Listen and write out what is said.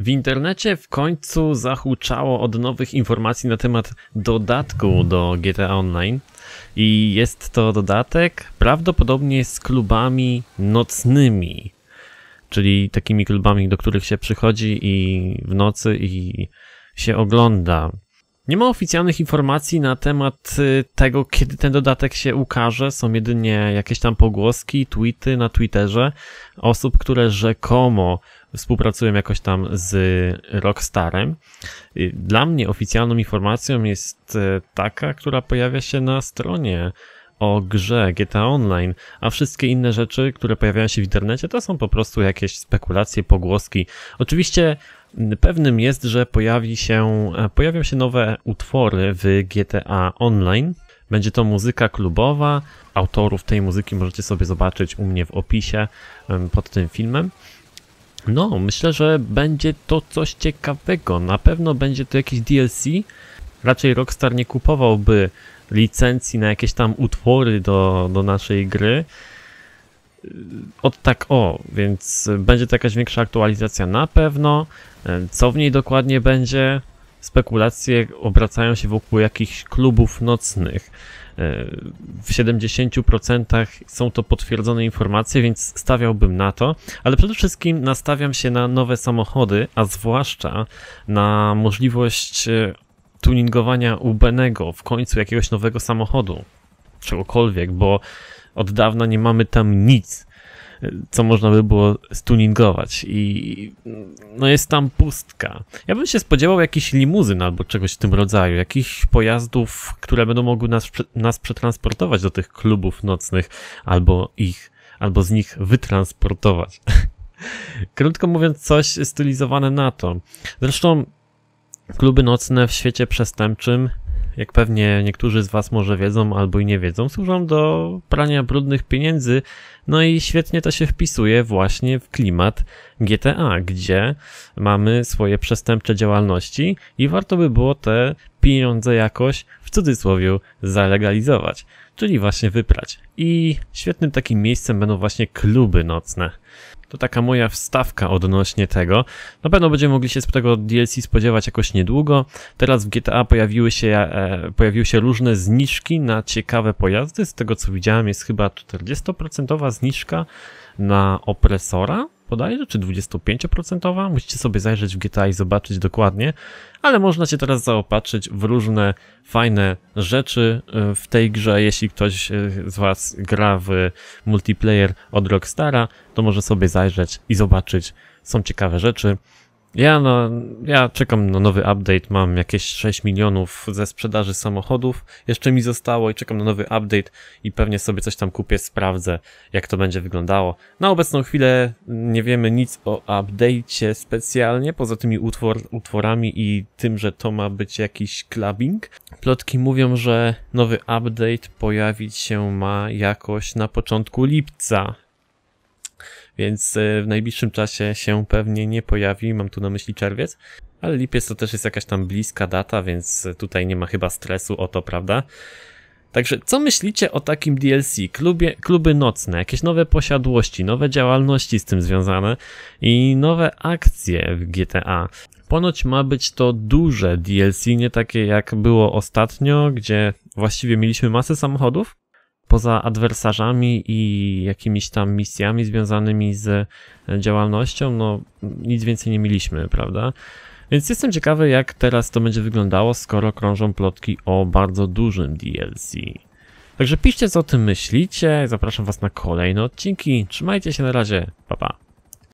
W internecie w końcu zahuczało od nowych informacji na temat dodatku do GTA Online. I jest to dodatek prawdopodobnie z klubami nocnymi, czyli takimi klubami, do których się przychodzi i w nocy i się ogląda. Nie ma oficjalnych informacji na temat y, tego, kiedy ten dodatek się ukaże. Są jedynie jakieś tam pogłoski, tweety na Twitterze osób, które rzekomo współpracują jakoś tam z Rockstarem. Dla mnie oficjalną informacją jest e, taka, która pojawia się na stronie o grze GTA Online, a wszystkie inne rzeczy, które pojawiają się w internecie, to są po prostu jakieś spekulacje, pogłoski. Oczywiście pewnym jest, że pojawi się, e, pojawią się nowe utwory w GTA Online. Będzie to muzyka klubowa. Autorów tej muzyki możecie sobie zobaczyć u mnie w opisie pod tym filmem. No, myślę, że będzie to coś ciekawego. Na pewno będzie to jakiś DLC. Raczej Rockstar nie kupowałby licencji na jakieś tam utwory do, do naszej gry. Od tak o, więc będzie to jakaś większa aktualizacja na pewno. Co w niej dokładnie będzie, Spekulacje obracają się wokół jakichś klubów nocnych. E, w 70% są to potwierdzone informacje, więc stawiałbym na to, ale przede wszystkim nastawiam się na nowe samochody, a zwłaszcza na możliwość e, tuningowania ubenego w końcu jakiegoś nowego samochodu, czegokolwiek, bo od dawna nie mamy tam nic co można by było stuningować i no jest tam pustka. Ja bym się spodziewał jakichś limuzyn albo czegoś w tym rodzaju, jakichś pojazdów, które będą mogły nas, nas przetransportować do tych klubów nocnych albo ich, albo z nich wytransportować. Krótko mówiąc, coś stylizowane na to. Zresztą kluby nocne w świecie przestępczym jak pewnie niektórzy z Was może wiedzą albo i nie wiedzą, służą do prania brudnych pieniędzy. No i świetnie to się wpisuje właśnie w klimat GTA, gdzie mamy swoje przestępcze działalności i warto by było te pieniądze jakoś w cudzysłowie zalegalizować, czyli właśnie wyprać. I świetnym takim miejscem będą właśnie kluby nocne. To taka moja wstawka odnośnie tego. Na pewno będziemy mogli się z tego DLC spodziewać jakoś niedługo. Teraz w GTA pojawiły się, e, pojawiły się różne zniżki na ciekawe pojazdy. Z tego co widziałem jest chyba 40% zniżka na opresora bodajże, czy 25%. Musicie sobie zajrzeć w GTA i zobaczyć dokładnie ale można się teraz zaopatrzyć w różne fajne rzeczy y, w tej grze. Jeśli ktoś y, z Was gra w multiplayer od Rockstara, to może sobie zajrzeć i zobaczyć. Są ciekawe rzeczy. Ja, no, ja czekam na nowy update, mam jakieś 6 milionów ze sprzedaży samochodów, jeszcze mi zostało i czekam na nowy update i pewnie sobie coś tam kupię, sprawdzę jak to będzie wyglądało. Na obecną chwilę nie wiemy nic o update'cie specjalnie, poza tymi utwor utworami i tym, że to ma być jakiś clubbing. Plotki mówią, że nowy update pojawić się ma jakoś na początku lipca, więc e, w najbliższym czasie się pewnie nie pojawi, mam tu na myśli czerwiec, ale lipiec to też jest jakaś tam bliska data, więc tutaj nie ma chyba stresu o to, prawda? Także co myślicie o takim DLC? Klubie, kluby nocne, jakieś nowe posiadłości, nowe działalności z tym związane i nowe akcje w GTA. Ponoć ma być to duże DLC, nie takie jak było ostatnio, gdzie właściwie mieliśmy masę samochodów, poza adwersarzami i jakimiś tam misjami związanymi z e, działalnością, no nic więcej nie mieliśmy, prawda? Więc jestem ciekawy, jak teraz to będzie wyglądało, skoro krążą plotki o bardzo dużym DLC. Także piszcie, co o tym myślicie. Zapraszam Was na kolejne odcinki. Trzymajcie się na razie. Pa, pa.